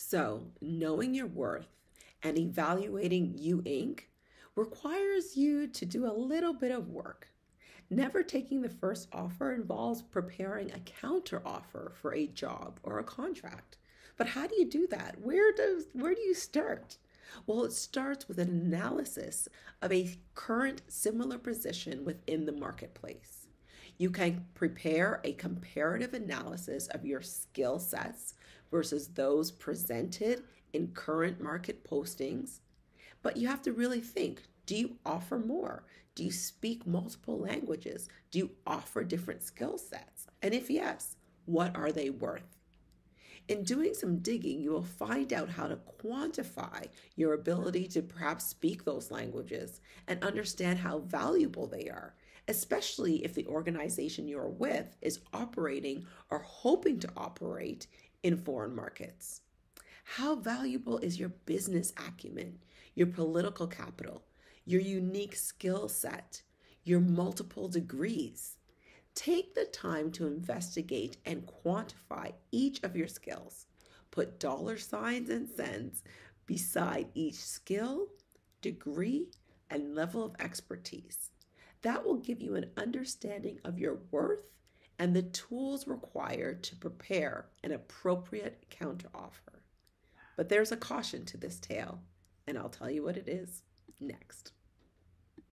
So, knowing your worth and evaluating you Inc. requires you to do a little bit of work. Never taking the first offer involves preparing a counter offer for a job or a contract. But how do you do that? Where does where do you start? Well, it starts with an analysis of a current similar position within the marketplace. You can prepare a comparative analysis of your skill sets versus those presented in current market postings. But you have to really think do you offer more? Do you speak multiple languages? Do you offer different skill sets? And if yes, what are they worth? In doing some digging, you will find out how to quantify your ability to perhaps speak those languages and understand how valuable they are especially if the organization you're with is operating or hoping to operate in foreign markets. How valuable is your business acumen, your political capital, your unique skill set, your multiple degrees? Take the time to investigate and quantify each of your skills. Put dollar signs and cents beside each skill, degree, and level of expertise. That will give you an understanding of your worth and the tools required to prepare an appropriate counteroffer. But there's a caution to this tale, and I'll tell you what it is next.